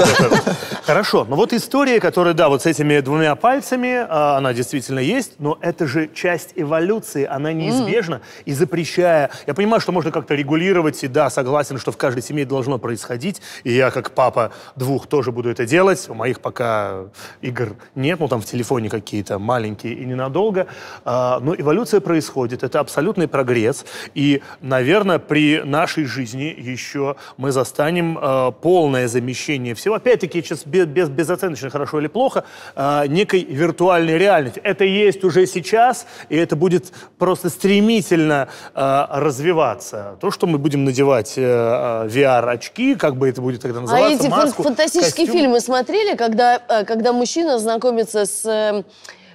Хорошо, ну вот история, которая, да, вот с этими двумя пальцами, а, она действительно есть, но это же часть эволюции, она неизбежна. Mm. И запрещая... Я понимаю, что можно как-то регулировать, и да, согласен, что в каждой семье должно происходить, и я как папа двух тоже буду это делать. У моих пока игр нет, ну там в телефоне какие-то маленькие и ненадолго. А, но эволюция происходит, это абсолютный прогресс. И, наверное, при нашей жизни еще мы застанем а, полное замещение всего. Опять-таки, сейчас без, без, безоценочно, хорошо или плохо, а, некой виртуальной реальности. Это есть уже уже сейчас, и это будет просто стремительно э, развиваться. То, что мы будем надевать э, э VR-очки, как бы это будет тогда а называться, а эти маску, фантастические костюм. фильмы смотрели, когда, э, когда мужчина знакомится с... Э,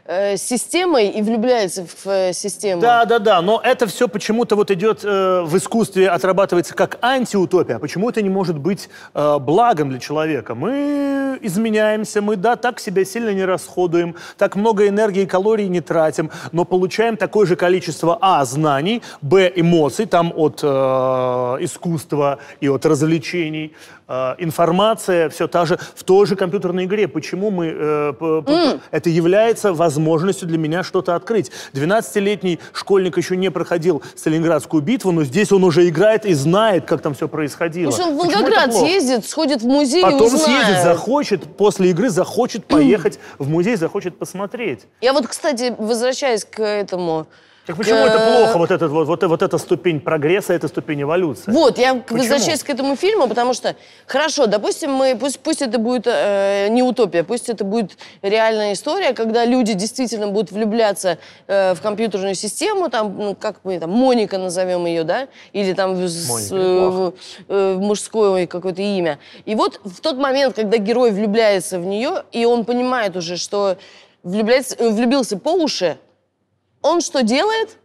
э, системой и влюбляется в э, систему. Да, да, да, но это все почему-то вот идет э, в искусстве, отрабатывается как антиутопия, почему это не может быть э, благом для человека? Мы изменяемся, мы, да, так себя сильно не расходуем, так много энергии и калорий не тратим, но получаем такое же количество, а, знаний, б, эмоций, там от э, искусства и от развлечений, Э, информация все та же в той же компьютерной игре. Почему мы... Э, mm. Это является возможностью для меня что-то открыть. 12-летний школьник еще не проходил Сталинградскую битву, но здесь он уже играет и знает, как там все происходило. он в Волгоград съездит, сходит в музей Потом и узнает. съездит, захочет, после игры захочет *clears throat* поехать в музей, захочет посмотреть. Я вот, кстати, возвращаясь к этому... Так почему это э, плохо, вот, этот, вот, вот, вот эта ступень прогресса, эта ступень эволюции? Вот, я почему? возвращаюсь к этому фильму, потому что, хорошо, допустим, мы, пусть, пусть это будет э, не утопия, пусть это будет реальная история, когда люди действительно будут влюбляться э, в компьютерную систему, там, ну, как мы там, Моника назовем ее, да, или там с, э, э, мужское какое-то имя. И вот в тот момент, когда герой влюбляется в нее, и он понимает уже, что влюбляется, э, влюбился по уши, он что делает?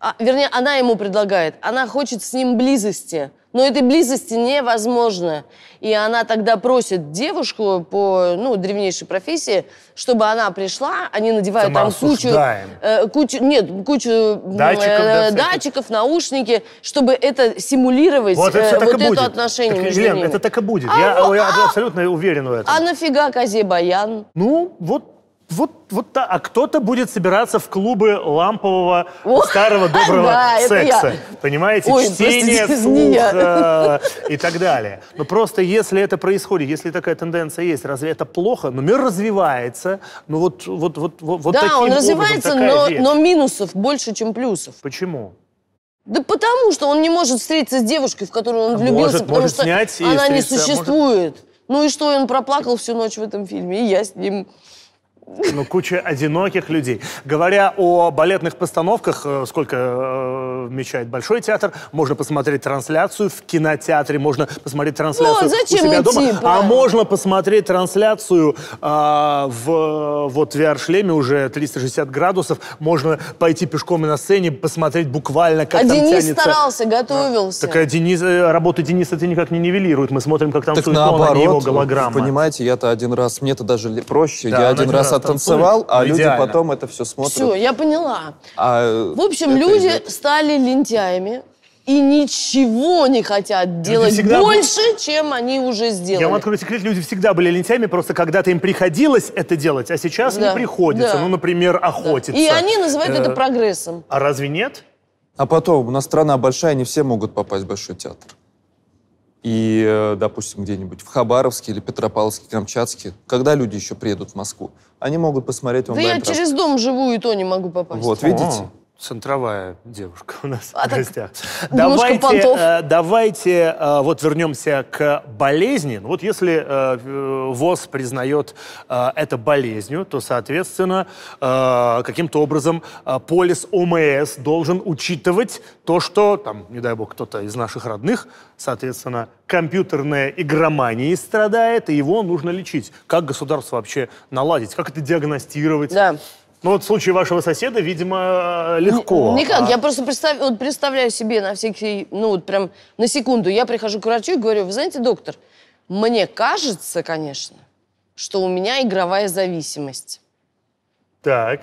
А, вернее, она ему предлагает. Она хочет с ним близости. Но этой близости невозможно. И она тогда просит девушку по ну, древнейшей профессии, чтобы она пришла, они надевают там кучу, э, кучу... Нет, кучу датчиков, э, да, датчиков наушники, чтобы это симулировать, вот, это э, вот это будет. отношение так, между Елена, ними. это так и будет. А, я, а, я абсолютно уверен в этом. А нафига Козе Баян? Ну, вот вот, вот так. А кто-то будет собираться в клубы лампового, Ох, старого, доброго *laughs* да, секса. Понимаете? Ой, Чтение, слуха э, и так далее. Но просто если это происходит, если такая тенденция есть, разве это плохо? Но мир развивается. Ну вот, вот, вот, вот да, таким он развивается, образом, но, но минусов больше, чем плюсов. Почему? Да потому что он не может встретиться с девушкой, в которую он влюбился, может, потому может что снять она не а существует. Может... Ну и что, он проплакал всю ночь в этом фильме, и я с ним... Ну, куча одиноких людей. Говоря о балетных постановках, э, сколько э, вмещает Большой театр, можно посмотреть трансляцию в кинотеатре, можно посмотреть трансляцию ну, зачем у себя идти, дома. Правильно? А можно посмотреть трансляцию э, в вот VR-шлеме уже 360 градусов. Можно пойти пешком на сцене, посмотреть буквально, как а там Денис тянется. старался, а, готовился. Так а Денис, э, работу Дениса это никак не нивелирует. Мы смотрим, как там так а наоборот, его голограмма. понимаете, я-то один раз, мне-то даже проще, да, я один раз затанцевал, а ну, люди потом это все смотрят. Все, я поняла. А в общем, люди идет. стали лентяями и ничего не хотят делать больше, были... чем они уже сделали. Я вам открою секрет, люди всегда были лентяями, просто когда-то им приходилось это делать, а сейчас да. не приходится. Да. Ну, например, охотиться. Да. И они называют это э, прогрессом. А разве нет? А потом, у нас страна большая, не все могут попасть в Большой театр. И, э, допустим, где-нибудь в Хабаровске или Петропавловске, Камчатске, когда люди еще приедут в Москву? они могут посмотреть онлайн. Да я через дом живу и то не могу попасть. Вот, видите? центровая девушка у нас а в гостях. *laughs* Давайте, понтов. Э, давайте э, вот вернемся к болезни. Ну, вот если э, ВОЗ признает это болезнью, то, соответственно, каким-то образом полис ОМС должен учитывать то, что, там, не дай бог, кто-то из наших родных, соответственно, компьютерная игромания страдает, и его нужно лечить. Как государство вообще наладить? Как это диагностировать? Да. Ну вот в случае вашего соседа, видимо, э, легко. Ну, никак, а... я просто представ... вот представляю себе на всякий, ну вот прям на секунду, я прихожу к врачу и говорю, вы знаете, доктор, мне кажется, конечно, что у меня игровая зависимость. Так.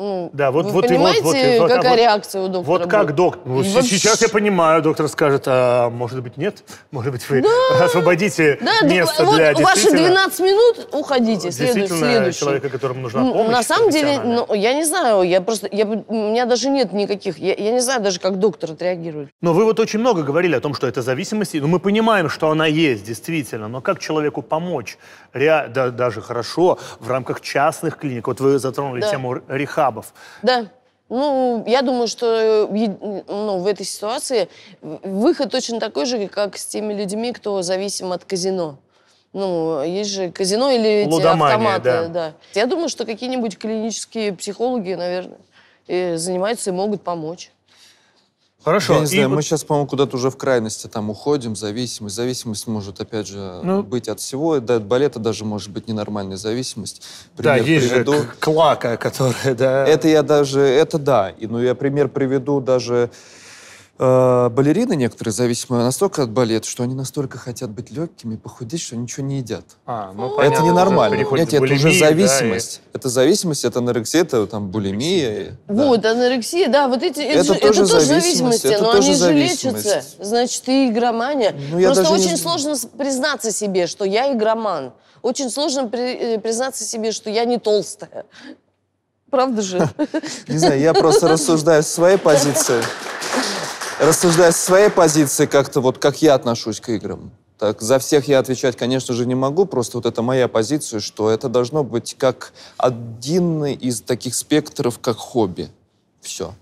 Ну, да, вот, вы вот, понимаете, вот, вот, вот, а какая вот, реакция у доктора Вот будет? как доктор. Ну, Вообще... Сейчас я понимаю, доктор скажет, а может быть нет, может быть вы да. освободите да, место да, для вот ваши 12 минут уходите, следующий, следующий. человека, которому нужна помощь. На самом деле, ну, я не знаю, я просто, я, у меня даже нет никаких, я, я не знаю даже, как доктор отреагирует. Но вы вот очень много говорили о том, что это зависимость, ну мы понимаем, что она есть, действительно, но как человеку помочь? Ре... Да, даже хорошо в рамках частных клиник. Вот вы затронули да. тему рехаб масштабов. Да. Ну, я думаю, что э, ну, в этой ситуации выход точно такой же, как с теми людьми, кто зависим от казино. Ну, есть же казино или эти автоматы. Да. Да. Я думаю, что какие-нибудь клинические психологи, наверное, э, занимаются и могут помочь. Хорошо. Я не знаю, и мы вот... сейчас, по-моему, куда-то уже в крайности там уходим, зависимость. Зависимость может, опять же, ну... быть от всего. Да, от балета даже может быть ненормальная зависимость. Пример да, есть приведу. же клака, которая, да. Это я даже, это да. И, ну, я пример приведу даже Э, балерины некоторые зависимые настолько от балета, что они настолько хотят быть легкими, похудеть, что ничего не едят. А, ну, понятно, это ненормально. Понимаете, это уже зависимость. Да, и... Это зависимость, это анорексия, это там булимия. Да. Вот, анорексия, да, вот эти... Это, это, тоже, это тоже зависимости, но тоже они зависимость. же лечатся. Значит, ты игромания. Ну, Просто очень не... сложно признаться себе, что я игроман. Очень сложно при, э, признаться себе, что я не толстая. Правда же? Не знаю, я просто *laughs* рассуждаю с своей позиции рассуждая со своей позиции как-то вот как я отношусь к играм. Так, за всех я отвечать, конечно же, не могу, просто вот это моя позиция, что это должно быть как один из таких спектров, как хобби. Все.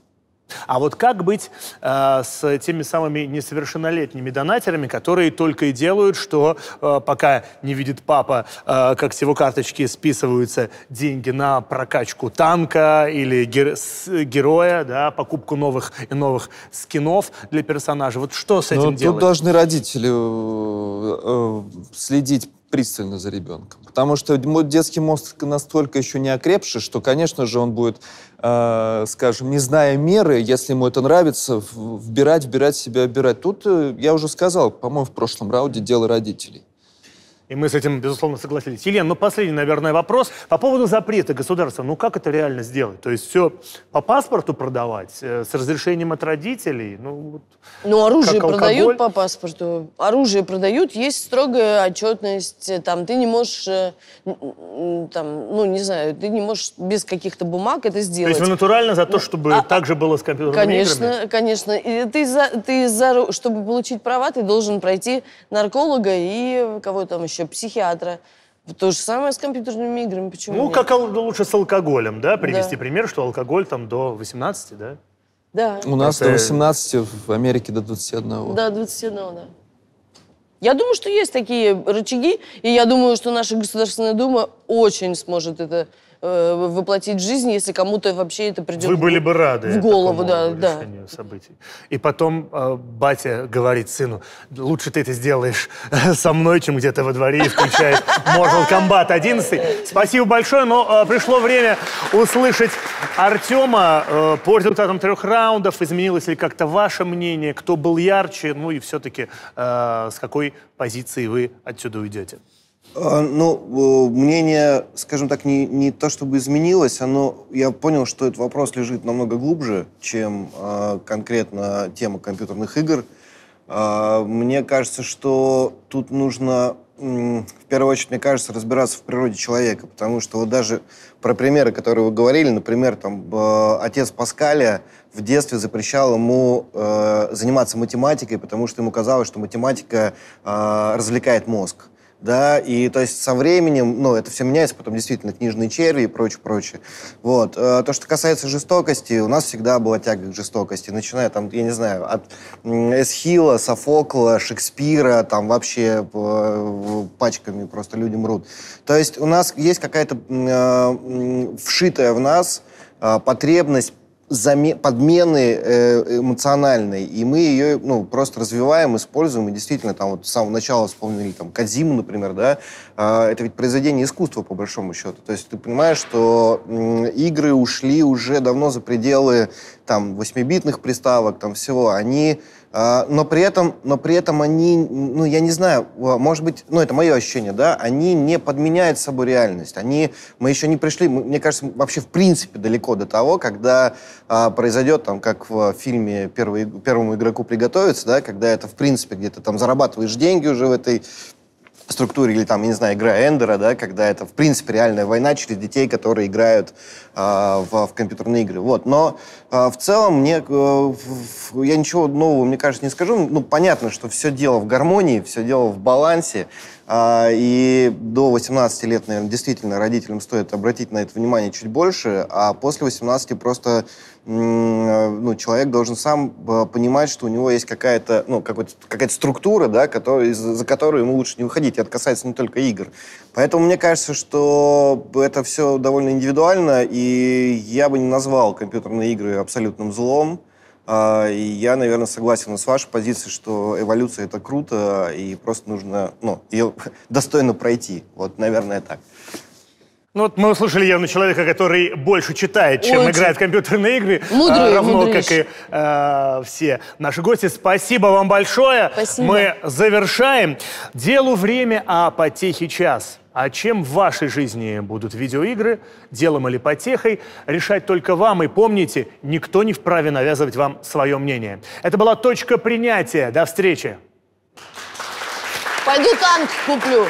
А вот как быть э, с теми самыми несовершеннолетними донатерами, которые только и делают, что э, пока не видит папа, э, как с его карточки списываются деньги на прокачку танка или гер с, героя, да, покупку новых и новых скинов для персонажа. Вот что с ну, этим Но делать? Тут должны родители э, э, следить пристально за ребенком. Потому что детский мозг настолько еще не окрепший, что, конечно же, он будет, э, скажем, не зная меры, если ему это нравится, вбирать, вбирать себя, вбирать. Тут э, я уже сказал, по-моему, в прошлом раунде дело родителей. И мы с этим, безусловно, согласились. Елена, ну последний, наверное, вопрос по поводу запрета государства. Ну как это реально сделать? То есть все по паспорту продавать, э, с разрешением от родителей? Ну, вот, ну оружие продают по паспорту. Оружие продают, есть строгая отчетность. Э, там ты не можешь, э, там, ну не знаю, ты не можешь без каких-то бумаг это сделать. То есть вы натурально за то, ну, чтобы а, так же было с компьютерными конечно, играми? Конечно, конечно. Ты, за, ты за, чтобы получить права, ты должен пройти нарколога и кого там еще еще психиатра. То же самое с компьютерными играми. Почему ну, нет? как ну, лучше с алкоголем, да? Привести да. пример, что алкоголь там до 18, да? Да. У нас Это... до 18, в Америке до 21. Да, 21, да. Я думаю, что есть такие рычаги, и я думаю, что наша Государственная Дума очень сможет это э, воплотить жизнь, если кому-то вообще это придет Вы были бы рады в голову, да, да. событий. И потом э, батя говорит сыну, лучше ты это сделаешь *laughs* со мной, чем где-то во дворе, и включает Mortal Kombat 11. Спасибо большое, но э, пришло время услышать Артема э, по результатам трех раундов. Изменилось ли как-то ваше мнение, кто был ярче, ну и все-таки э, с какой позиции вы отсюда уйдете? А, ну, э, мнение, скажем так, не, не то чтобы изменилось, оно, я понял, что этот вопрос лежит намного глубже, чем э, конкретно тема компьютерных игр. Э, мне кажется, что тут нужно, э, в первую очередь, мне кажется, разбираться в природе человека, потому что вот даже про примеры, которые вы говорили, например, там, э, отец Паскаля в детстве запрещал ему э, заниматься математикой, потому что ему казалось, что математика э, развлекает мозг да, и то есть со временем, ну, это все меняется, потом действительно книжные черви и прочее, прочее. Вот. Э, то, что касается жестокости, у нас всегда была тяга к жестокости, начиная там, я не знаю, от Эсхила, Софокла, Шекспира, там вообще э, пачками просто люди мрут. То есть у нас есть какая-то э, вшитая в нас потребность подмены э, эмоциональной, и мы ее ну, просто развиваем, используем, и действительно, там вот с самого начала вспомнили там Кадзиму, например, да, а, это ведь произведение искусства, по большому счету. То есть ты понимаешь, что игры ушли уже давно за пределы там 8-битных приставок, там всего, они а, но при этом, но при этом они, ну, я не знаю, а, может быть, ну, это мое ощущение, да, они не подменяют собой реальность. Они, мы еще не пришли, мне кажется, вообще в принципе далеко до того, когда а, произойдет, там, как в фильме Первый, «Первому игроку приготовиться», да, когда это, в принципе, где-то там зарабатываешь деньги уже в этой структуре, или там, я не знаю, игра Эндера, да, когда это, в принципе, реальная война через детей, которые играют а, в, в компьютерные игры. Вот. Но а, в целом мне, э, я ничего нового, мне кажется, не скажу. Ну, понятно, что все дело в гармонии, все дело в балансе. А, и до 18 лет, наверное, действительно родителям стоит обратить на это внимание чуть больше, а после 18 просто э, ну, человек должен сам э, понимать, что у него есть какая-то, ну, какая-то структура, да, который, за которую ему лучше не выходить. И это касается не только игр. Поэтому мне кажется, что это все довольно индивидуально, и я бы не назвал компьютерные игры абсолютным злом. А, и я, наверное, согласен с вашей позицией, что эволюция — это круто, и просто нужно ну, ее *laughs* достойно пройти. Вот, наверное, так. Ну вот мы услышали явно человека, который больше читает, чем Очень. играет в компьютерные игры. Мудрый, а, равно, мудрый. как и а, все наши гости. Спасибо вам большое. Спасибо. Мы завершаем. Делу время, а потехи час. А чем в вашей жизни будут видеоигры, делом или потехой, решать только вам. И помните, никто не вправе навязывать вам свое мнение. Это была «Точка принятия». До встречи. Пойду танк куплю.